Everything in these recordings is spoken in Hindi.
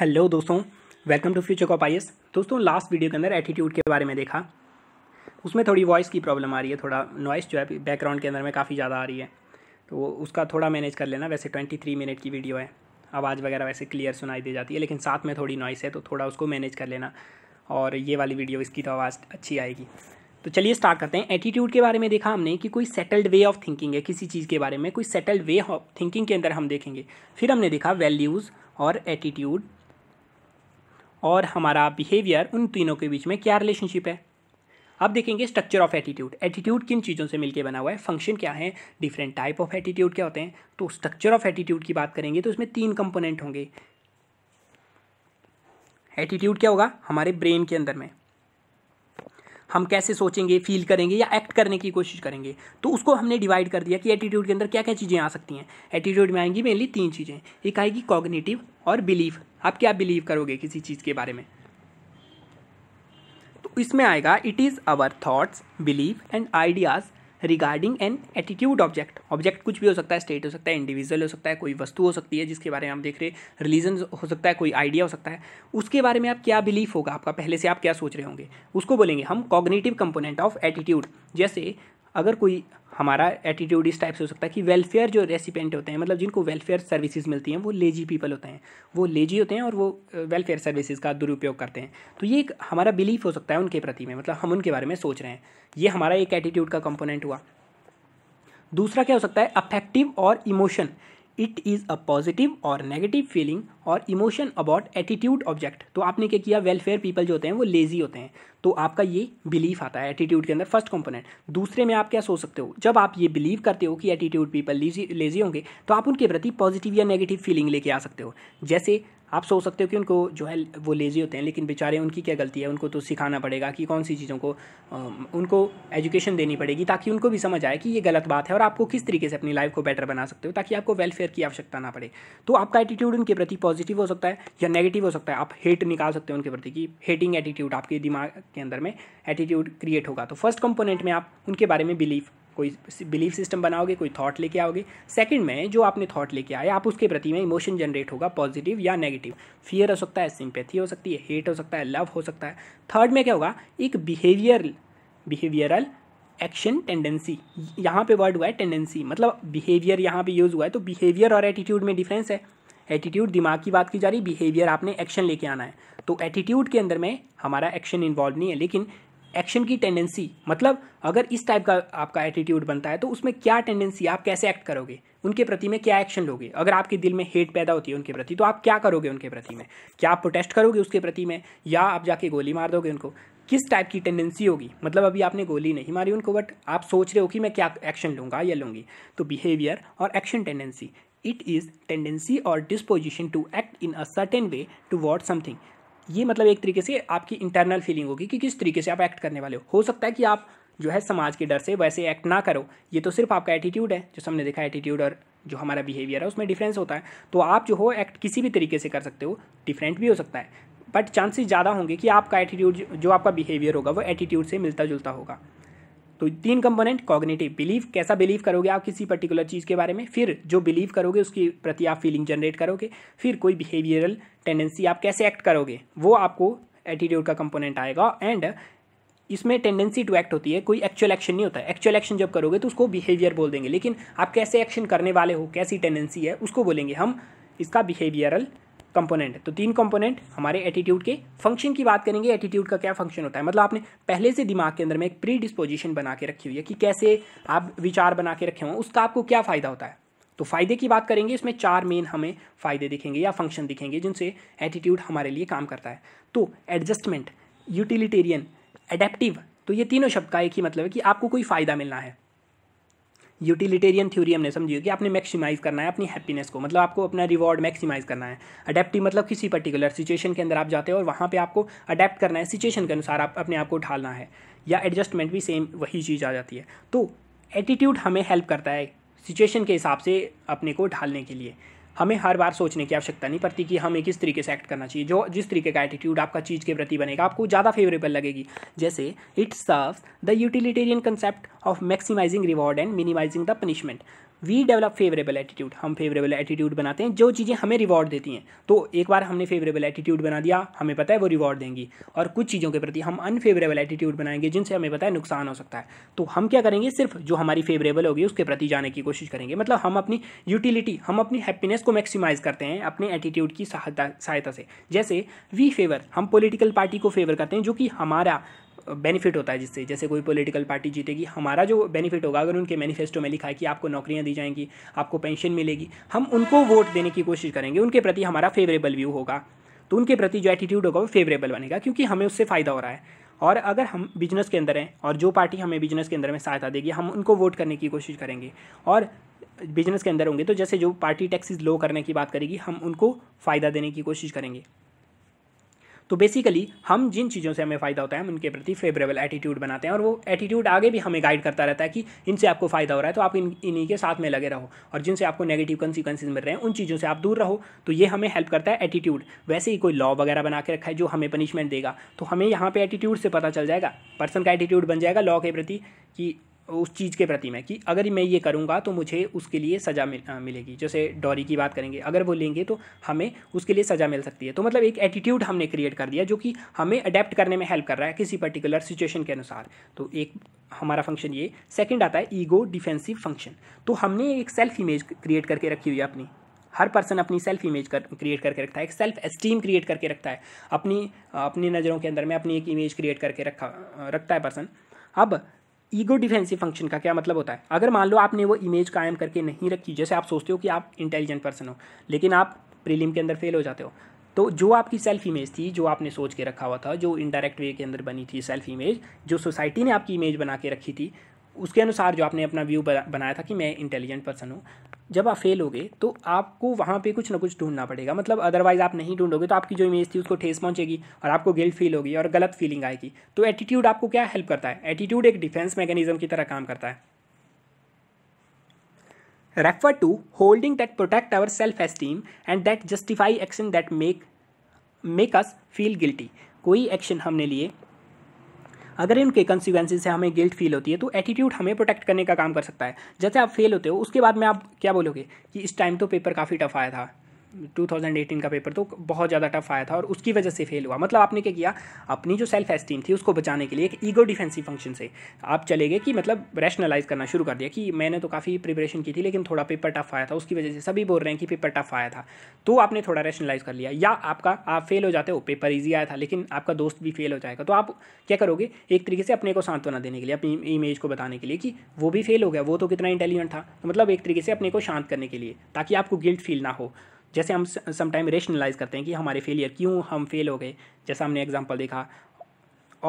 हेलो दोस्तों welcome to future cop I दोस्तों लास्ट वीडियो के अंदर एटीट्यूड के बारे में देखा उसमें थोड़ी वॉइस की प्रॉब्लम आ रही है थोड़ा नॉइस जो है बैकग्राउंड के अंदर में काफ़ी ज़्यादा आ रही है तो उसका थोड़ा मैनेज कर लेना वैसे ट्वेंटी थ्री मिनट की वीडियो है आवाज़ वगैरह वैसे क्लियर सुनाई दे जाती है लेकिन साथ में थोड़ी नॉइस है तो थोड़ा उसको मैनेज कर लेना और ये वाली वीडियो इसकी तो आवाज़ अच्छी आएगी तो चलिए स्टार्ट करते हैं एटीट्यूड के बारे में देखा हमने कि कोई सेटल्ड वे ऑफ थिंकिंग है किसी चीज़ के बारे में कोई सेटल्ड वे ऑफ थिंकिंग के अंदर हम देखेंगे फिर हमने देखा वैल्यूज़ और एटीट्यूड और हमारा बिहेवियर उन तीनों के बीच में क्या रिलेशनशिप है अब देखेंगे स्ट्रक्चर ऑफ एटीट्यूड एटीट्यूड किन चीज़ों से मिलकर बना हुआ है फंक्शन क्या है डिफरेंट टाइप ऑफ एटीट्यूड क्या होते हैं तो स्ट्रक्चर ऑफ एटीट्यूड की बात करेंगे तो इसमें तीन कंपोनेंट होंगे एटीट्यूड क्या होगा हमारे ब्रेन के अंदर में हम कैसे सोचेंगे फील करेंगे या एक्ट करने की कोशिश करेंगे तो उसको हमने डिवाइड कर दिया कि एटीट्यूड के अंदर क्या क्या चीज़ें आ सकती हैं एटीट्यूड में आएंगी मेनली तीन चीज़ें एक आएगी कॉग्निटिव और बिलीव आप क्या बिलीव करोगे किसी चीज़ के बारे में तो इसमें आएगा it is our thoughts believe and ideas regarding an attitude object object कुछ भी हो सकता है स्टेट हो सकता है इंडिविजुअल हो सकता है कोई वस्तु हो सकती है जिसके बारे में आप देख रहे हैं रिलीजन हो सकता है कोई आइडिया हो सकता है उसके बारे में आप क्या बिलीफ होगा आपका पहले से आप क्या सोच रहे होंगे उसको बोलेंगे हम कॉग्नेटिव कंपोनेंट ऑफ एटीट्यूड जैसे अगर कोई हमारा एटीट्यूड इस टाइप से हो सकता है कि वेलफेयर जो रेसिपेंट होते हैं मतलब जिनको वेलफेयर सर्विसेज मिलती हैं वो लेजी पीपल होते हैं वो लेजी होते हैं और वो वेलफेयर सर्विसेज का दुरुपयोग करते हैं तो ये एक हमारा बिलीफ हो सकता है उनके प्रति में मतलब हम उनके बारे में सोच रहे हैं ये हमारा एक एटीट्यूड का कंपोनेंट हुआ दूसरा क्या हो सकता है अफेक्टिव और emotion it is a positive और नेगेटिव फीलिंग और इमोशन अबाउट एटीट्यूड ऑब्जेक्ट तो आपने क्या किया वेलफेयर पीपल जो होते हैं वो लेजी होते हैं तो आपका ये बिलीफ आता है एटीट्यूड के अंदर फर्स्ट कंपोनेंट दूसरे में आप क्या सोच सकते हो जब आप ये बिलीव करते हो कि एटीट्यूड पीपल लेजी लेजी होंगे तो आप उनके प्रति पॉजिटिव या नेगेटिव फीलिंग लेके आ सकते हो जैसे आप सोच सकते हो कि उनको जो है वो लेज़ी होते हैं लेकिन बेचारे उनकी क्या गलती है उनको तो सिखाना पड़ेगा कि कौन सी चीज़ों को उनको एजुकेशन देनी पड़ेगी ताकि उनको भी समझ आए कि ये गलत बात है और आपको किस तरीके से अपनी लाइफ को बेटर बना सकते हो ताकि आपको वेलफेयर की आवश्यकता ना पड़े तो आपका एटीट्यूड उनके प्रति पॉजिटिव हो सकता है या नेगेटिव हो सकता है आप हेट निकाल सकते हो उनके प्रति कि हेटिंग एटीट्यूड आपके दिमाग के अंदर में एटीट्यूड क्रिएट होगा तो फर्स्ट कंपोनेंट में आप उनके बारे में बिलीव कोई बिलीफ सिस्टम बनाओगे कोई थॉट लेके आओगे सेकंड में जो आपने थॉट लेके आए आप उसके प्रति में इमोशन जनरेट होगा पॉजिटिव या नेगेटिव फियर हो सकता है सिंपैथी हो सकती है हेट हो सकता है लव हो सकता है थर्ड में क्या होगा एक बिहेवियर बिहेवियरल एक्शन टेंडेंसी यहाँ पे वर्ड हुआ है टेंडेंसी मतलब बिहेवियर यहाँ पे यूज़ हुआ है तो बिहेवियर और एटीट्यूड में डिफरेंस है एटीट्यूड दिमाग की बात की जा रही बिहेवियर आपने एक्शन लेके आना है तो एटीट्यूड के अंदर में हमारा एक्शन इन्वॉल्व नहीं है लेकिन एक्शन की टेंडेंसी मतलब अगर इस टाइप का आपका एटीट्यूड बनता है तो उसमें क्या टेंडेंसी आप कैसे एक्ट करोगे उनके प्रति में क्या एक्शन लोगे अगर आपके दिल में हेट पैदा होती है उनके प्रति तो आप क्या करोगे उनके प्रति में क्या आप प्रोटेस्ट करोगे उसके प्रति में या आप जाके गोली मार दोगे उनको किस टाइप की टेंडेंसी होगी मतलब अभी आपने गोली नहीं मारी उनको बट आप सोच रहे हो कि मैं क्या एक्शन लूँगा या लूँगी तो बिहेवियर और एक्शन टेंडेंसी इज़ टेंडेंसी और or to act in a certain way to toward something ये मतलब एक तरीके से आपकी इंटरनल फीलिंग होगी कि किस तरीके से आप एक्ट करने वाले हो हो सकता है कि आप जो है समाज के डर से वैसे एक्ट ना करो ये तो सिर्फ आपका एटीट्यूड है जो हमने देखा एटीट्यूड और जो हमारा बिहेवियर है उसमें डिफरेंस होता है तो आप जो हो एक्ट किसी भी तरीके से कर सकते हो डिफरेंट भी हो सकता है बट चांसेस ज़्यादा होंगे कि आपका एटीट्यूड जो आपका बिहेवियर होगा वो एटीट्यूड से मिलता जुलता होगा तो तीन कंपोनेंट कॉग्निटिव बिलीव कैसा बिलीव करोगे आप किसी पर्टिकुलर चीज़ के बारे में फिर जो बिलीव करोगे उसके प्रति आप फीलिंग जनरेट करोगे फिर कोई बिहेवियरल टेंडेंसी आप कैसे एक्ट करोगे वो आपको एटीट्यूड का कंपोनेंट आएगा एंड इसमें टेंडेंसी टू एक्ट होती है कोई एक्चुअल एक्शन नहीं होता है एक्चुअल एक्शन जब करोगे तो उसको बिहेवियर बोल देंगे लेकिन आप कैसे एक्शन करने वाले हो कैसी टेंडेंसी है उसको बोलेंगे हम इसका बिहेवियरल कंपोनेंट है तो तीन कंपोनेंट हमारे एटीट्यूड के फंक्शन की बात करेंगे एटीट्यूड का क्या फंक्शन होता है मतलब आपने पहले से दिमाग के अंदर में एक प्री डिस्पोजिशन बना के रखी हुई है कि कैसे आप विचार बना के रखे हुए उसका आपको क्या फ़ायदा होता है तो फ़ायदे की बात करेंगे इसमें चार मेन हमें फ़ायदे दिखेंगे या फंक्शन दिखेंगे जिनसे एटीट्यूड हमारे लिए काम करता है तो एडजस्टमेंट यूटिलिटेरियन एडेप्टिव तो ये तीनों शब्द का एक ही मतलब है कि आपको कोई फ़ायदा मिलना है यूटिलिटेरियन थ्योरी हमने समझी कि आपने मैक्सिमाइज करना है अपनी हैप्पीनेस को मतलब आपको अपना रिवॉर्ड मैक्सिमाइज करना है अडेप्टिव मतलब किसी पर्टिकुलर सिचुएशन के अंदर आप जाते हो और वहाँ पर आपको अडेप्ट करना है सिचुएशन के अनुसार आप अपने आप को ढालना है या एडजस्टमेंट भी सेम वही चीज़ आ जाती है तो एटीट्यूड हमें हेल्प करता है सिचुएशन के हिसाब से अपने को ढालने के लिए हमें हर बार सोचने की आवश्यकता नहीं पड़ती कि हमें किस तरीके से एक्ट करना चाहिए जो जिस तरीके का एटीट्यूड आपका चीज़ के प्रति बनेगा आपको ज़्यादा फेवरेबल लगेगी जैसे it serves the utilitarian concept of maximizing reward and minimizing the punishment we develop favourable attitude हम फेवरेबल एटीट्यूड बनाते हैं जो चीज़ें हमें रिवॉर्ड देती हैं तो एक बार हमने फेवरेबल एटीट्यूड बना दिया हमें पता है वो रिवॉर्ड देंगी और कुछ चीज़ों के प्रति हम अनफेवरेबल एटीट्यूड बनाएंगे जिनसे हमें पता है नुकसान हो सकता है तो हम क्या करेंगे सिर्फ जो हमारी फेवरेबल होगी उसके प्रति जाने की कोशिश करेंगे मतलब हम अपनी यूटिलिटी हम अपनी हैप्पीनेस को मैक्सिमाइज करते हैं अपने एटीट्यूड की सहायता सहायता से जैसे वी फेवर हम पोलिटिकल पार्टी को फेवर करते हैं जो कि हमारा बेनिफिट होता है जिससे जैसे कोई पॉलिटिकल पार्टी जीतेगी हमारा जो बेनिफिट होगा अगर उनके मैनिफेस्टो में लिखा है कि आपको नौकरियाँ दी जाएंगी आपको पेंशन मिलेगी हम उनको वोट देने की कोशिश करेंगे उनके प्रति हमारा फेवरेबल व्यू होगा तो उनके प्रति जो एटीट्यूड होगा वो फेवरेबल बनेगा क्योंकि हमें उससे फ़ायदा हो रहा है और अगर हम बिजनेस के अंदर हैं और जो पार्टी हमें बिजनेस के अंदर में सहायता देगी हम उनको वोट करने की कोशिश करेंगे और बिजनेस के अंदर होंगे तो जैसे जो पार्टी टैक्सेस लो करने की बात करेगी हम उनको फ़ायदा देने की कोशिश करेंगे तो बेसिकली हम जिन चीज़ों से हमें फ़ायदा होता है हम उनके प्रति फेवरेबल एटीट्यूड बनाते हैं और वो एटीट्यूड आगे भी हमें गाइड करता रहता है कि इनसे आपको फ़ायदा हो रहा है तो आप इन इन्हीं के साथ में लगे रहो और जिनसे आपको नेगेटिव कॉन्सिक्वेंसिस मिल रहे हैं उन चीज़ों से आप दूर रहो तो ये हमें हेल्प करता है एटीट्यूड वैसे ही कोई लॉ वगैरह बना के रखा है जो हमें पनिशमेंट देगा तो हमें यहाँ पर एटीट्यूड से पता चल जाएगा पर्सन का एटीट्यूड बन जाएगा लॉ के प्रति कि उस चीज़ के प्रति में कि अगर मैं ये करूँगा तो मुझे उसके लिए सज़ा मिल, मिलेगी जैसे डॉरी की बात करेंगे अगर वो लेंगे तो हमें उसके लिए सज़ा मिल सकती है तो मतलब एक एटीट्यूड हमने क्रिएट कर दिया जो कि हमें अडेप्ट करने में हेल्प कर रहा है किसी पर्टिकुलर सिचुएशन के अनुसार तो एक हमारा फंक्शन ये सेकेंड आता है ईगो डिफेंसिव फंक्शन तो हमने एक सेल्फ इमेज क्रिएट करके रखी हुई है अपनी हर पर्सन अपनी सेल्फ इमेज कर क्रिएट करके रखता है एक सेल्फ एस्टीम क्रिएट करके रखता है अपनी अपनी नज़रों के अंदर में अपनी एक इमेज क्रिएट करके रखा रखता है पर्सन अब ईगो डिफेंसिव फंक्शन का क्या मतलब होता है अगर मान लो आपने वो इमेज कायम करके नहीं रखी जैसे आप सोचते हो कि आप इंटेलिजेंट पर्सन हो लेकिन आप प्रीलिम के अंदर फेल हो जाते हो तो जो आपकी सेल्फ इमेज थी जो आपने सोच के रखा हुआ था जो इनडायरेक्ट वे के अंदर बनी थी सेल्फ इमेज जो सोसाइटी ने आपकी इमेज बना के रखी थी उसके अनुसार जो आपने अपना व्यू बनाया था कि मैं इंटेलिजेंट पर्सन हूँ जब आप फेल होगे तो आपको वहाँ पे कुछ ना कुछ ढूंढना पड़ेगा मतलब अदरवाइज आप नहीं ढूंढोगे तो आपकी जो इमेज थी उसको ठेस पहुँचेगी और आपको गिल्ट फील होगी और गलत फीलिंग आएगी तो एटीट्यूड आपको क्या हेल्प करता है एटीट्यूड एक डिफेंस मैकेनिज्म की तरह काम करता है refer to holding that protect our self esteem and that justify action that make make us feel guilty कोई एक्शन हमने लिए अगर इनके कंसिक्वेंसी से हमें गिल्ट फील होती है तो एटीट्यूड हमें प्रोटेक्ट करने का काम कर सकता है जैसे आप फेल होते हो उसके बाद में आप क्या बोलोगे कि इस टाइम तो पेपर काफ़ी टफ आया था 2018 का पेपर तो बहुत ज़्यादा टफ आया था और उसकी वजह से फेल हुआ मतलब आपने क्या किया अपनी जो सेल्फ एस्टीम थी उसको बचाने के लिए एक ईगो डिफेंसिव फंक्शन से आप चले गए कि मतलब रैशनलाइज करना शुरू कर दिया कि मैंने तो काफ़ी प्रिपरेशन की थी लेकिन थोड़ा पेपर टफ आया था उसकी वजह से सभी बोल रहे हैं कि पेपर टफ आया था तो आपने थोड़ा रैशनलाइज कर लिया या आपका आप फेल हो जाते हो पेपर ईजी आया था लेकिन आपका दोस्त भी फेल हो जाएगा तो आप क्या करोगे एक तरीके से अपने को सांत्वना देने के लिए अपनी इमेज को बताने के लिए कि वो भी फेल हो गया वो तो कितना इंटेलिजेंट था तो मतलब एक तरीके से अपने को शांत करने के लिए ताकि आपको गिल्ट फील ना हो जैसे हम समटाइम रेशनलाइज करते हैं कि हमारे फेलियर क्यों हम फेल हो गए जैसा हमने एग्जाम्पल देखा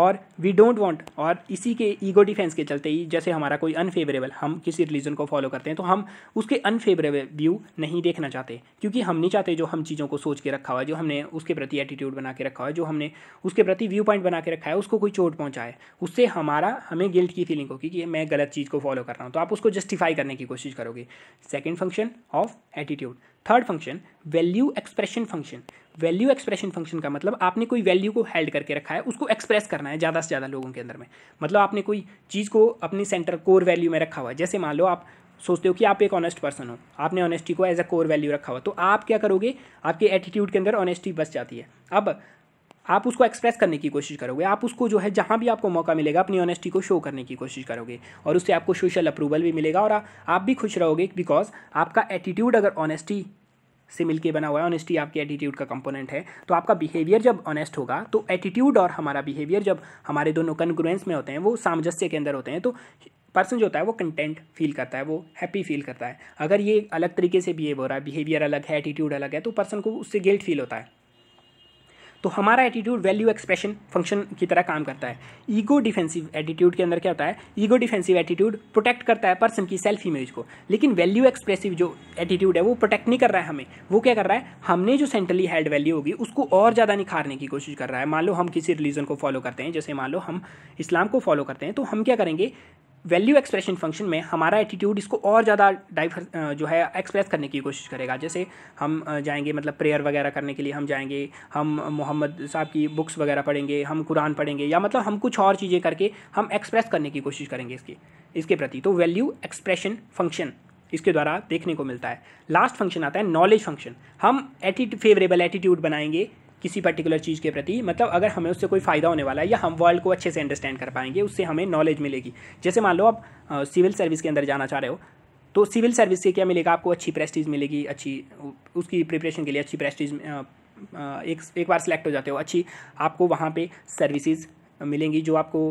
और वी डोंट वॉन्ट और इसी के ईगो डिफेंस के चलते ही जैसे हमारा कोई अनफेवरेबल हम किसी रिलीजन को फॉलो करते हैं तो हम उसके अनफेवरेबल व्यू नहीं देखना चाहते क्योंकि हम नहीं चाहते जो हम चीज़ों को सोच के रखा हुआ है जो हमने उसके प्रति एटीट्यूड बना के रखा हुआ है जो हमने उसके प्रति व्यू पॉइंट बना के रखा है उसको कोई चोट पहुँचाए उससे हमारा हमें गिल्ट की फीलिंग होगी कि मैं गलत चीज़ को फॉलो कर रहा हूँ तो आप उसको जस्टिफाई करने की कोशिश करोगे second function of attitude third function value expression function value expression function का मतलब आपने कोई वैल्यू को हेल्ड करके रखा है उसको एक्सप्रेस करना है ज़्यादा से ज़्यादा लोगों के अंदर में मतलब आपने कोई चीज़ को अपनी सेंटर कोर वैल्यू में रखा हुआ है जैसे मान लो आप सोचते हो कि आप एक ऑनेस्ट पर्सन हो आपने ऑनेस्टी को एज अ कोर वैल्यू रखा हुआ तो आप क्या करोगे आपके एटीट्यूड के अंदर ऑनेस्टी बस जाती है अब आप उसको एक्सप्रेस करने की कोशिश करोगे आप उसको जो है जहाँ भी आपको मौका मिलेगा अपनी ऑनेस्टी को शो करने की कोशिश करोगे और उससे आपको सोशल अप्रूवल भी मिलेगा और आप भी खुश रहोगे बिकॉज आपका एटीट्यूड अगर ऑनेस्टी से मिलके बना हुआ है ऑनेस्टी आपके एटीट्यूड का कंपोनेंट है तो आपका बिहेवियर जब ऑनेस्ट होगा तो एटीट्यूड और हमारा बिहेवियर जब हमारे दोनों कन्ग्रुएंस में होते हैं वो सामंजस्य के अंदर होते हैं तो पर्सन जो होता है वो कंटेंट फील करता है वो हैप्पी फील करता है अगर ये अलग तरीके से बिहेव हो रहा है बिहेवियर अलग है एटीट्यूड अलग है तो पर्सन को उससे गिल्ट फील होता है तो हमारा एटीट्यूड वैल्यू एक्सप्रेशन फंक्शन की तरह काम करता है ईगो डिफेंसिव एटीट्यूड के अंदर क्या होता है ईगो डिफेंसिव एटीट्यूड प्रोटेक्ट करता है पर्सन की सेल्फ इमेज को लेकिन वैल्यू एक्सप्रेसिव जो एटीट्यूड है वो प्रोटेक्ट नहीं कर रहा है हमें वो क्या कर रहा है हमने जो सेंट्रली हेल्ड वैल्यू होगी उसको और ज़्यादा निखारने की कोशिश कर रहा है मान लो हम किसी रिलीजन को फॉलो करते हैं जैसे मान लो हम इस्लाम को फॉलो करते हैं तो हम क्या करेंगे वैल्यू एक्सप्रेशन फंक्शन में हमारा एटीट्यूड इसको और ज़्यादा डाइवर जो है एक्सप्रेस करने की कोशिश करेगा जैसे हम जाएंगे मतलब प्रेयर वगैरह करने के लिए हम जाएंगे हम मोहम्मद साहब की बुक्स वगैरह पढ़ेंगे हम कुरान पढ़ेंगे या मतलब हम कुछ और चीज़ें करके हम एक्सप्रेस करने की कोशिश करेंगे इसके इसके प्रति तो वैल्यू एक्सप्रेशन फंक्शन इसके द्वारा देखने को मिलता है लास्ट फंक्शन आता है नॉलेज फंक्शन हम एटी फेवरेबल एटीट्यूड बनाएंगे किसी पर्टिकुलर चीज़ के प्रति मतलब अगर हमें उससे कोई फ़ायदा होने वाला है या हम वर्ल्ड को अच्छे से अंडरस्टैंड कर पाएंगे उससे हमें नॉलेज मिलेगी जैसे मान लो आप सिविल सर्विस के अंदर जाना चाह रहे हो तो सिविल सर्विस से क्या मिलेगा आपको अच्छी प्रेस्टीज मिलेगी अच्छी उसकी प्रिपरेशन के लिए अच्छी प्रेस्टीज एक एक बार सेलेक्ट हो जाते हो अच्छी आपको वहाँ पे सर्विसेज मिलेंगी जो आपको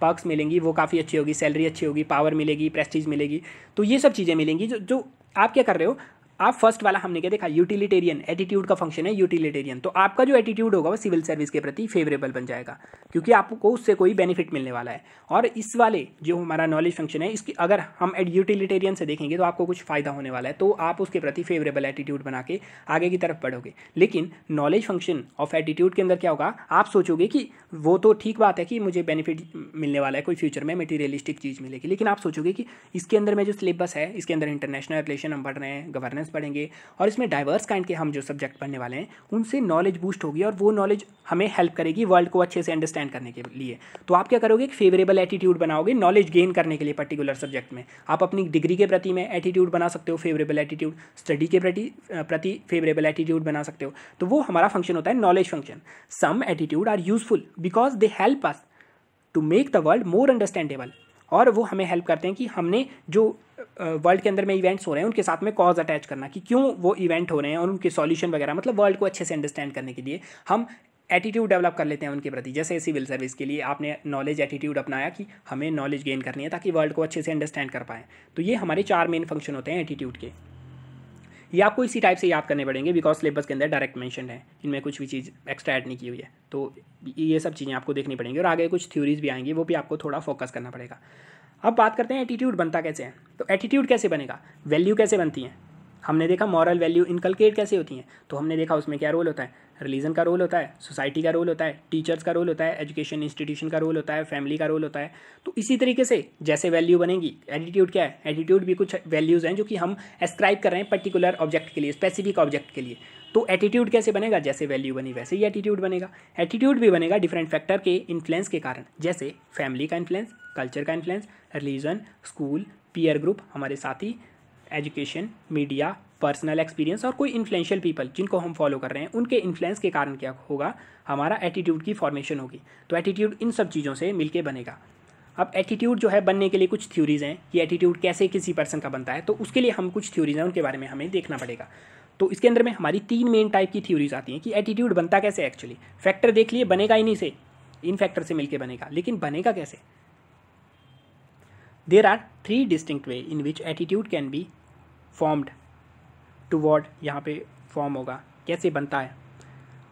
पर्क्स मिलेंगी वो काफ़ी अच्छी होगी सैलरी अच्छी होगी पावर मिलेगी प्रेस्टीज मिलेगी तो ये सब चीज़ें मिलेंगी जो जो आप क्या कर रहे हो आप फर्स्ट वाला हमने क्या देखा यूटिलिटेरियन एटीट्यूड का फंक्शन है यूटिलिटेरियन तो आपका जो एटीट्यूड होगा वो सिविल सर्विस के प्रति फेवरेबल बन जाएगा क्योंकि आपको उससे कोई बेनिफिट मिलने वाला है और इस वाले जो हमारा नॉलेज फंक्शन है इसकी अगर हम यूटिलिटेरियन से देखेंगे तो आपको कुछ फ़ायदा होने वाला है तो आप उसके प्रति फेवरेबल एटीट्यूड बना के आगे की तरफ बढ़ोगे लेकिन नॉलेज फंक्शन ऑफ एटीट्यूड के अंदर क्या होगा आप सोचोगे कि वो तो ठीक बात है कि मुझे बेनिफिट मिलने वाला है कोई फ्यूचर में मेटीरियलिस्टिक चीज़ मिलेगी लेकिन आप सोचोगे कि इसके अंदर में जो सिलेबस है इसके अंदर इंटरनेशनल रिलेशन हम पढ़ रहे हैं गवर्नेंस क्वेश्चंस पढ़ेंगे और इसमें डाइवर्स काइंड के हम जो सब्जेक्ट पढ़ने वाले हैं उनसे नॉलेज बूस्ट होगी और वो नॉलेज हमें हेल्प करेगी वर्ल्ड को अच्छे से अंडरस्टैंड करने के लिए तो आप क्या करोगे एक फेवरेबल एटीट्यूड बनाओगे नॉलेज गेन करने के लिए पर्टिकुलर सब्जेक्ट में आप अपनी डिग्री के प्रति में एटीट्यूड बना सकते हो फेवरेबल एटीट्यूड स्टडी के प्रति प्रति फेवरेबल एटीट्यूड बना सकते हो तो वो हमारा फंक्शन होता है knowledge function some attitude are useful because they help us to make the world more understandable और वो हमें हेल्प करते हैं कि हमने जो वर्ल्ड के अंदर में इवेंट्स हो रहे हैं उनके साथ में कॉज अटैच करना कि क्यों वो इवेंट हो रहे हैं और उनके सॉल्यूशन वगैरह मतलब वर्ल्ड को अच्छे से अंडरस्टैंड करने के लिए हम एटीट्यूड डेवलप कर लेते हैं उनके प्रति जैसे सिविल सर्विस के लिए आपने नॉलेज एटीट्यूड अपनाया कि हमें नॉलेज गेन करनी है ताकि वर्ल्ड को अच्छे से अंडरस्टैंड कर पाएँ तो ये हमारे चार मेन फंक्शन होते हैं एटीट्यूड के ये आपको इसी टाइप से याद करने पड़ेंगे बिकॉज सिलेबस के अंदर डायरेक्ट मैंशन है इनमें कुछ भी चीज़ एक्स्ट्रा ऐड नहीं की हुई है तो ये सब चीज़ें आपको देखनी पड़ेंगी और आगे कुछ थ्योरीज भी आएंगी वो भी आपको थोड़ा फोकस करना पड़ेगा अब बात करते हैं एटीट्यूड बनता कैसे है तो एटीट्यूड कैसे बनेगा वैल्यू कैसे बनती हैं हमने देखा मॉरल वैल्यू इनकलकेट कैसे होती हैं तो हमने देखा उसमें क्या रोल होता है रिलीजन का रोल होता है सोसाइटी का रोल होता है टीचर्स का रोल होता है एजुकेशन इंस्टीट्यूशन का रोल होता है फैमिली का रोल होता है तो इसी तरीके से जैसे वैल्यू बनेगी एटीट्यूड क्या है एटीट्यूड भी कुछ वैल्यूज़ हैं जो कि हम एस्क्राइब कर रहे हैं पर्टिकुलर ऑब्जेक्ट के लिए स्पेसिफिक ऑब्जेक्ट के लिए तो एटीट्यूड कैसे बनेगा जैसे वैल्यू बनी वैसे ही एटीट्यूड बनेगा एटीट्यूड भी बनेगा डिफरेंट फैक्टर के इन्फ्लुएंस के कारण जैसे फैमिली का इन्फ्लुएंस कल्चर का influence religion school peer group हमारे साथी एजुकेशन मीडिया पर्सनल एक्सपीरियंस और कोई इन्फ्लुएंशियल पीपल जिनको हम फॉलो कर रहे हैं उनके इन्फ्लुएंस के कारण क्या होगा हमारा एटीट्यूड की फॉर्मेशन होगी तो एटीट्यूड इन सब चीज़ों से के बनेगा अब एटीट्यूड जो है बनने के लिए कुछ थ्योरीज हैं कि एटीट्यूड कैसे किसी पर्सन का बनता है तो उसके लिए हम कुछ थ्योरीज हैं उनके बारे में हमें देखना पड़ेगा तो इसके अंदर में हमारी तीन मेन टाइप की थ्योरीज आती हैं कि एटीट्यूड बनता कैसे एक्चुअली फैक्टर देख लिए बनेगा इन्हीं से इन फैक्टर से मिलकर बनेगा लेकिन बनेगा कैसे there are three distinct way in which attitude can be formed toward यहाँ पे फॉर्म होगा कैसे बनता है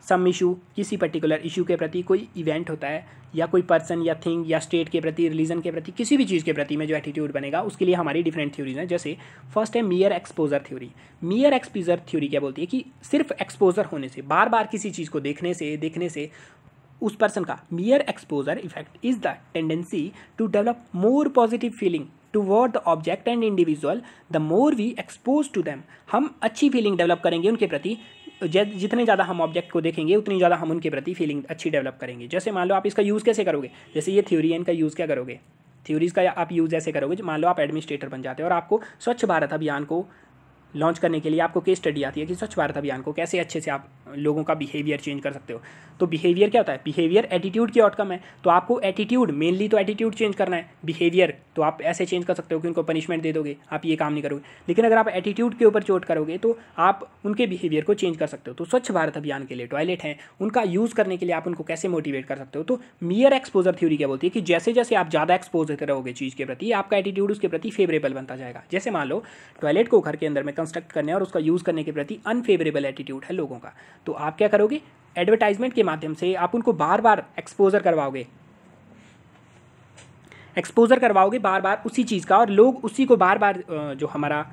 सम इशू किसी पर्टिकुलर इशू के प्रति कोई इवेंट होता है या कोई पर्सन या थिंग या स्टेट के प्रति रिलीजन के प्रति किसी भी चीज़ के प्रति में जो एटीट्यूड बनेगा उसके लिए हमारी डिफरेंट थ्योरीज हैं जैसे फर्स्ट है mere exposure theory mere exposure theory क्या बोलती है कि सिर्फ एक्सपोजर होने से बार बार किसी चीज़ को देखने से देखने से उस पर्सन का mere exposure effect is the tendency to develop more positive feeling toward the object and individual the more we expose to them हम अच्छी फीलिंग डेवलप करेंगे उनके प्रति जितने ज़्यादा हम ऑब्जेक्ट को देखेंगे उतनी ज़्यादा हम उनके प्रति फीलिंग अच्छी डेवलप करेंगे जैसे मान लो आप इसका यूज़ कैसे करोगे जैसे ये थ्योरी इनका यूज़ क्या करोगे थ्योरीज़ का आप यूज़ ऐसे करोगे मान लो आप एडमिनिस्ट्रेटर बन जाते हो और आपको स्वच्छ भारत अभियान को लॉन्च करने के लिए आपको केस स्टडी आती है कि स्वच्छ भारत अभियान को कैसे अच्छे से आप लोगों का बिहेवियर चेंज कर सकते हो तो बिहेवियर क्या होता है बिहेवियर एटीट्यूड की आउटकम है तो आपको एटीट्यूड मेनली तो एटीट्यूड चेंज करना है बिहेवियर तो आप ऐसे चेंज कर सकते हो कि उनको पनिशमेंट दे दोगे आप ये काम नहीं करोगे लेकिन अगर आप एटीट्यूड के ऊपर चोट करोगे तो आप उनके बिहेवियर को चेंज कर सकते हो तो स्वच्छ भारत अभियान के लिए टॉयलेट हैं उनका यूज़ करने के लिए आप उनको कैसे मोटिवेट कर सकते हो तो मियर एक्सपोजर थ्योरी क्या बोलती है कि जैसे जैसे आप ज़्यादा एक्सपोज होते रहोगे चीज़ के प्रति आपका एटीट्यूड उसके प्रति फेवरेबल बनता जाएगा जैसे मान लो टॉयलेट को घर के अंदर में कंस्ट्रक्ट करने और उसका यूज़ करने के प्रति अनफेवरेबल एटीट्यूड है लोगों का तो आप क्या करोगे एडवर्टाइजमेंट के माध्यम से आप उनको बार बार एक्सपोजर करवाओगे एक्सपोजर करवाओगे बार बार उसी चीज़ का और लोग उसी को बार बार जो हमारा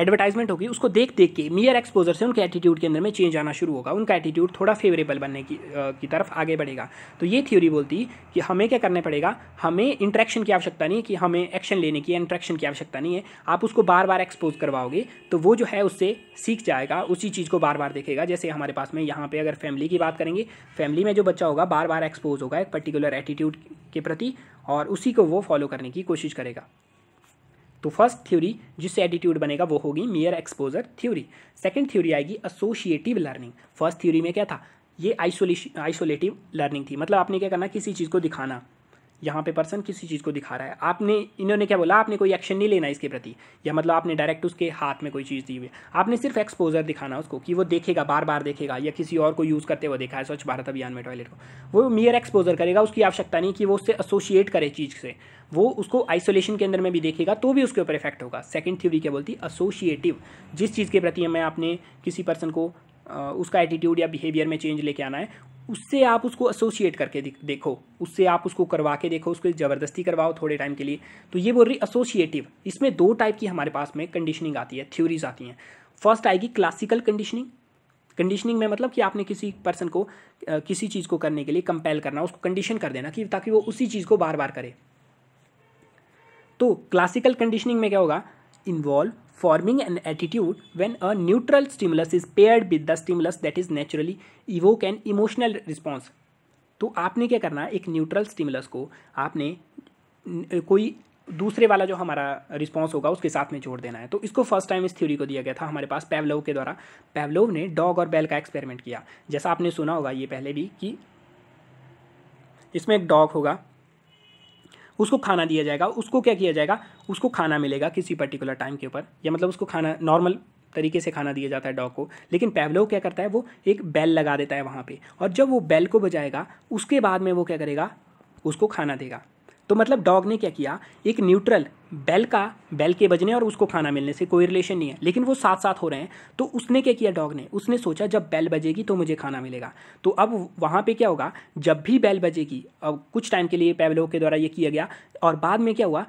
एडवर्टाइजमेंट होगी उसको देख देख के मियर एक्सपोजर से उनके एटीट्यूड के अंदर में चेंज आना शुरू होगा उनका एटीट्यूड थोड़ा फेवरेबल बनने की, आ, की तरफ आगे बढ़ेगा तो ये थ्योरी बोलती कि हमें क्या करने पड़ेगा हमें इंट्रैक्शन की आवश्यकता नहीं है कि हमें एक्शन लेने की इंट्रैक्शन की आवश्यकता नहीं है आप उसको बार बार एक्सपोज करवाओगे तो वो जो है उससे सीख जाएगा उसी चीज़ को बार बार देखेगा जैसे हमारे पास में यहाँ पर अगर फैमिली की बात करेंगे फैमिली में जो बच्चा होगा बार बार एक्सपोज होगा एक पर्टिकुलर एटीट्यूड के प्रति और उसी को वो फॉलो करने की कोशिश करेगा तो फर्स्ट थ्योरी जिससे एटीट्यूड बनेगा वो होगी mere exposure theory second theory आएगी असोशिएटिव लर्निंग फर्स्ट थ्योरी में क्या था ये आइसोलेशन आइसोलेटिव लर्निंग थी मतलब आपने क्या करना किसी चीज़ को दिखाना यहाँ पे पर्सन किसी चीज़ को दिखा रहा है आपने इन्होंने क्या बोला आपने कोई एक्शन नहीं लेना इसके प्रति या मतलब आपने डायरेक्ट उसके हाथ में कोई चीज़ दी हुई आपने सिर्फ एक्सपोजर दिखाना उसको कि वो देखेगा बार बार देखेगा या किसी और को यूज़ करते हुए देखा है स्वच्छ भारत अभियान में टॉयलेट को वो मियर एक्सपोजर करेगा उसकी आवश्यकता नहीं कि वो उससे एसोशिएट करे चीज़ से वो उसको आइसोलेशन के अंदर में भी देखेगा तो भी उसके ऊपर इफेक्ट होगा सेकेंड थ्योरी क्या बोलती है एसोशिएटिव जिस चीज़ के प्रति मैं आपने किसी पर्सन को उसका एटीट्यूड या बिहेवियर में चेंज लेके आना है उससे आप उसको एसोसिएट करके देखो उससे आप उसको करवा के देखो उसको ज़बरदस्ती करवाओ थोड़े टाइम के लिए तो ये बोल रही एसोसिएटिव इसमें दो टाइप की हमारे पास में कंडीशनिंग आती है थ्योरीज आती हैं फर्स्ट आएगी क्लासिकल कंडीशनिंग कंडीशनिंग में मतलब कि आपने किसी पर्सन को किसी चीज़ को करने के लिए कंपेल करना उसको कंडीशन कर देना कि ताकि वो उसी चीज़ को बार बार करे तो क्लासिकल कंडीशनिंग में क्या होगा involve forming an attitude when a neutral stimulus is paired with the stimulus that is naturally evoke an emotional response तो आपने क्या करना है एक न्यूट्रल स्टिमुलस को आपने कोई दूसरे वाला जो हमारा रिस्पॉन्स होगा उसके साथ में जोड़ देना है तो इसको फर्स्ट टाइम इस थ्योरी को दिया गया था हमारे पास पैवलोव के द्वारा पैवलोव ने डॉग और बैल का एक्सपेरिमेंट किया जैसा आपने सुना होगा ये पहले भी कि इसमें एक डॉग होगा उसको खाना दिया जाएगा उसको क्या किया जाएगा उसको खाना मिलेगा किसी पर्टिकुलर टाइम के ऊपर या मतलब उसको खाना नॉर्मल तरीके से खाना दिया जाता है डॉग को लेकिन पैवलो क्या करता है वो एक बेल लगा देता है वहाँ पर और जब वो बेल को बजाएगा उसके बाद में वो क्या करेगा उसको खाना देगा तो मतलब डॉग ने क्या किया एक न्यूट्रल बेल का बेल के बजने और उसको खाना मिलने से कोई रिलेशन नहीं है लेकिन वो साथ साथ हो रहे हैं तो उसने क्या किया डॉग ने उसने सोचा जब बेल बजेगी तो मुझे खाना मिलेगा तो अब वहाँ पे क्या होगा जब भी बेल बजेगी अब कुछ टाइम के लिए पैवलो के द्वारा ये किया गया और बाद में क्या हुआ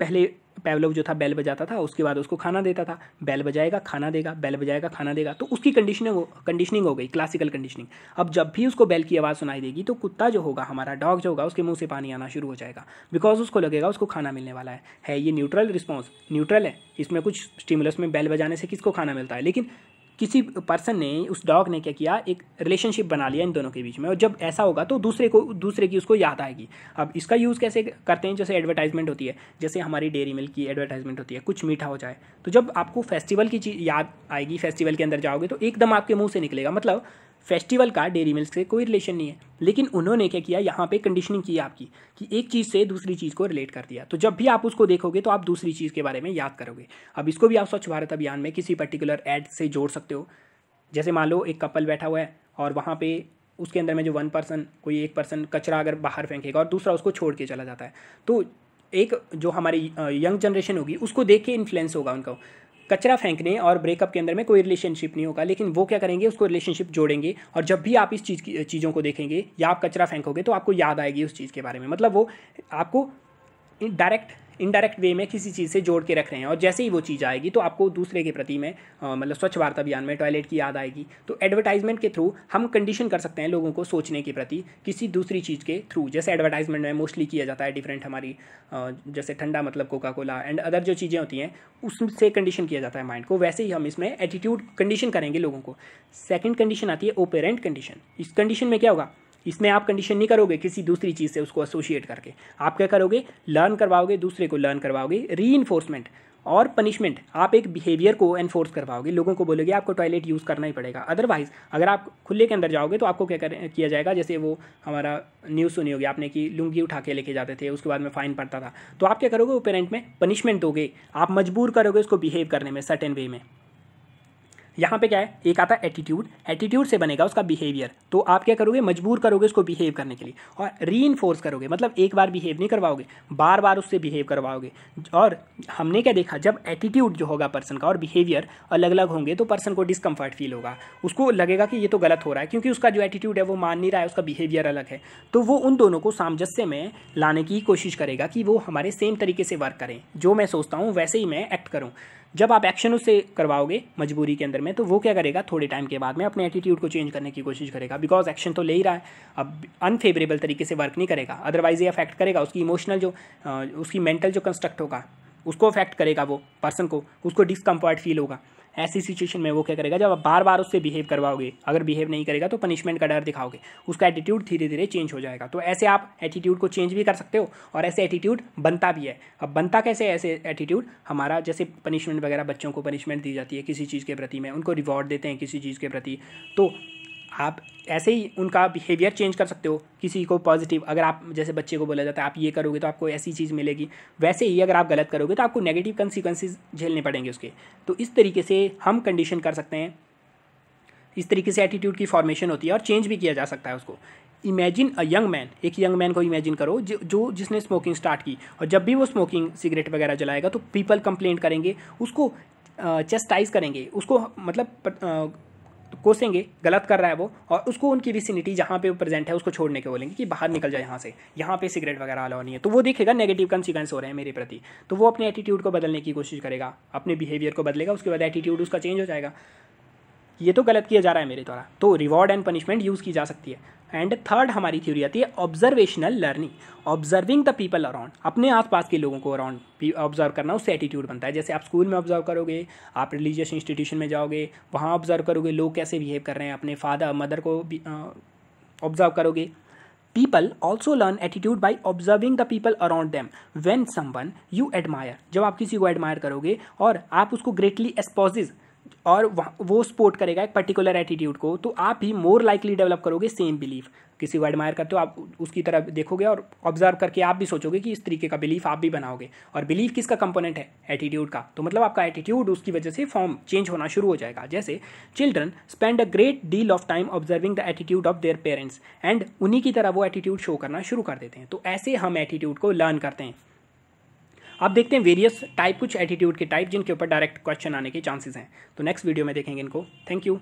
पहले पैवलव जो था बैल बजाता था उसके बाद उसको खाना देता था बैल बजाएगा खाना देगा बैल बजाएगा खाना देगा तो उसकी कंडीशनिंग हो कंडीशनिंग हो गई क्लासिकल कंडीशनिंग अब जब भी उसको बैल की आवाज़ सुनाई देगी तो कुत्ता जो होगा हमारा डॉग जो होगा उसके मुँह से पानी आना शुरू हो जाएगा बिकॉज उसको लगेगा उसको खाना मिलने वाला है है ये न्यूट्रल रिस्पॉन्स न्यूट्रल है इसमें कुछ स्टिमुलस में बैल बजाने से किसको खाना मिलता है लेकिन किसी पर्सन ने उस डॉग ने क्या किया एक रिलेशनशिप बना लिया इन दोनों के बीच में और जब ऐसा होगा तो दूसरे को दूसरे की उसको याद आएगी अब इसका यूज़ कैसे करते हैं जैसे एडवर्टाइजमेंट होती है जैसे हमारी डेयरी मिल्क की एडवर्टाइजमेंट होती है कुछ मीठा हो जाए तो जब आपको फेस्टिवल की चीज़ याद आएगी फेस्टिवल के अंदर जाओगे तो एकदम आपके मुँह से निकलेगा मतलब फेस्टिवल का डेरी मिल्क से कोई रिलेशन नहीं है लेकिन उन्होंने क्या किया यहाँ पे कंडीशनिंग की आपकी कि एक चीज़ से दूसरी चीज़ को रिलेट कर दिया तो जब भी आप उसको देखोगे तो आप दूसरी चीज़ के बारे में याद करोगे अब इसको भी आप स्वच्छ भारत अभियान में किसी पर्टिकुलर एड से जोड़ सकते हो जैसे मान लो एक कपल बैठा हुआ है और वहाँ पे उसके अंदर में जो वन पर्सन कोई एक पर्सन कचरा अगर बाहर फेंकेगा और दूसरा उसको छोड़ के चला जाता है तो एक जो हमारी यंग जनरेशन होगी उसको देख के इन्फ्लुएंस होगा उनका कचरा फेंकने और ब्रेकअप के अंदर में कोई रिलेशनशिप नहीं होगा लेकिन वो क्या करेंगे उसको रिलेशनशिप जोड़ेंगे और जब भी आप इस चीज़ की चीज़ों को देखेंगे या आप कचरा फेंकोगे तो आपको याद आएगी उस चीज़ के बारे में मतलब वो आपको डायरेक्ट इनडायरेक्ट वे में किसी चीज़ से जोड़ के रख रहे हैं और जैसे ही वो चीज़ आएगी तो आपको दूसरे के प्रति में मतलब स्वच्छ भारत अभियान में टॉयलेट की याद आएगी तो एडवर्टाइजमेंट के थ्रू हम कंडीशन कर सकते हैं लोगों को सोचने के प्रति किसी दूसरी चीज़ के थ्रू जैसे एडवर्टाइजमेंट में मोस्टली किया जाता है डिफरेंट हमारी जैसे ठंडा मतलब कोका कोला एंड अदर जो चीज़ें होती हैं उससे कंडीशन किया जाता है माइंड को वैसे ही हम इसमें एटीट्यूड कंडीशन करेंगे लोगों को सेकेंड कंडीशन आती है ओपेरेंट कंडीशन इस कंडीशन में क्या होगा इसमें आप कंडीशन नहीं करोगे किसी दूसरी चीज़ से उसको एसोशिएट करके आप क्या करोगे लर्न करवाओगे दूसरे को लर्न करवाओगे री और पनिशमेंट आप एक बिहेवियर को एनफोर्स करवाओगे लोगों को बोलोगे आपको टॉयलेट यूज़ करना ही पड़ेगा अदरवाइज़ अगर आप खुले के अंदर जाओगे तो आपको क्या कर, किया जाएगा जैसे वो हमारा न्यूज़ सुनी होगी आपने कि लुंगी उठा के लेके जाते थे उसके बाद में फ़ाइन पड़ता था तो आप क्या करोगे वो पेरेंट में पनिशमेंट दोगे आप मजबूर करोगे उसको बिहेव करने में सर्टेन वे में यहाँ पे क्या है एक आता है एटीट्यूड एटीट्यूड से बनेगा उसका बिहेवियर तो आप क्या करोगे मजबूर करोगे उसको बिहेव करने के लिए और री करोगे मतलब एक बार बिहेव नहीं करवाओगे बार बार उससे बिहेव करवाओगे और हमने क्या देखा जब एटीट्यूड जो होगा पर्सन का और बिहेवियर अलग अलग होंगे तो पर्सन को डिसकम्फर्ट फील होगा उसको लगेगा कि ये तो गलत हो रहा है क्योंकि उसका जो एटीट्यूड है वो मान नहीं रहा है उसका बिहेवियर अलग है तो वो उन दोनों को सामंजस्य में लाने की कोशिश करेगा कि वो हमारे सेम तरीके से वर्क करें जो मैं सोचता हूँ वैसे ही मैं एक्ट करूँ जब आप एक्शन उससे करवाओगे मजबूरी के अंदर में तो वो क्या करेगा थोड़े टाइम के बाद में अपने एटीट्यूड को चेंज करने की कोशिश करेगा बिकॉज एक्शन तो ले ही रहा है अब अनफेवरेबल तरीके से वर्क नहीं करेगा अदरवाइज ये अफेक्ट करेगा उसकी इमोशनल जो उसकी मेंटल जो कंस्ट्रक्ट होगा उसको अफेक्ट करेगा वो पर्सन को उसको डिसकम्फर्ट फील होगा ऐसी सिचुएशन में वो क्या करेगा जब आप बार बार उससे बिहेव करवाओगे अगर बिहेव नहीं करेगा तो पनिशमेंट का डर दिखाओगे उसका एटीट्यूड धीरे धीरे चेंज हो जाएगा तो ऐसे आप एटीट्यूड को चेंज भी कर सकते हो और ऐसे एटीट्यूड बनता भी है अब बनता कैसे ऐसे एटीट्यूड हमारा जैसे पनिशमेंट वगैरह बच्चों को पनिशमेंट दी जाती है किसी चीज़ के प्रति में उनको रिवॉर्ड देते हैं किसी चीज़ के प्रति तो आप ऐसे ही उनका बिहेवियर चेंज कर सकते हो किसी को पॉजिटिव अगर आप जैसे बच्चे को बोला जाता है आप ये करोगे तो आपको ऐसी चीज़ मिलेगी वैसे ही अगर आप गलत करोगे तो आपको नेगेटिव कंसिक्वेंसेज झेलने पड़ेंगे उसके तो इस तरीके से हम कंडीशन कर सकते हैं इस तरीके से एटीट्यूड की फॉर्मेशन होती है और चेंज भी किया जा सकता है उसको इमेजिन अ यंग मैन एक यंग मैन को इमेजिन करो जो जो जिसने स्मोकिंग स्टार्ट की और जब भी वो स्मोकिंग सिगरेट वगैरह जलाएगा तो पीपल कंप्लेंट करेंगे उसको चेस्टाइज करेंगे उसको मतलब कोसेंगे गलत कर रहा है वो और उसको उनकी विसिनिटी जहाँ पे प्रेजेंट है उसको छोड़ने के बोलेंगे कि बाहर निकल जाए यहाँ से यहाँ पे सिगरेट वगैरह अलाउ नहीं है तो वो देखेगा नेगेटिव कंसिक्वेंस हो रहे हैं मेरे प्रति तो वो अपने एटीट्यूड को बदलने की कोशिश करेगा अपने बिहेवियर को बदलेगा उसके बाद एटीट्यूड उसका चेंज हो जाएगा ये तो गलत किया जा रहा है मेरे द्वारा तो रिवॉर्ड एंड पनिशमेंट यूज़ की जा सकती है एंड थर्ड हमारी थ्योरी आती है observational learning observing the people around अपने आसपास के लोगों को अराउंड ऑब्जर्व करना उससे एटीट्यूड बनता है जैसे आप स्कूल में ऑब्जर्व करोगे आप रिलीजियस इंस्टीट्यूशन में जाओगे वहाँ ऑब्जर्व करोगे लोग कैसे बिहेव कर रहे हैं अपने फादर मदर को ऑब्जर्व करोगे people also learn attitude by observing the people around them when someone you admire जब आप किसी को एडमायर करोगे और आप उसको ग्रेटली एस्पॉजिज और वो सपोर्ट करेगा एक पर्टिकुलर एटीट्यूड को तो आप ही मोर लाइकली डेवलप करोगे सेम बिलीफ किसी को एडमायर करते हो आप उसकी तरफ देखोगे और ऑब्जर्व करके आप भी सोचोगे कि इस तरीके का बिलीफ आप भी बनाओगे और बिलीफ किसका कंपोनेंट है एटीट्यूड का तो मतलब आपका एटीट्यूड उसकी वजह से फॉर्म चेंज होना शुरू हो जाएगा जैसे children spend a great deal of time observing the attitude of their parents and उन्हीं की तरह वो एटीट्यूड शो करना शुरू कर देते हैं तो ऐसे हम एटीट्यूड को लर्न करते हैं अब देखते हैं वेरियस टाइप कुछ एटीट्यूड के टाइप जिनके ऊपर डायरेक्ट क्वेश्चन आने के चांसेस हैं तो नेक्स्ट वीडियो में देखेंगे इनको थैंक यू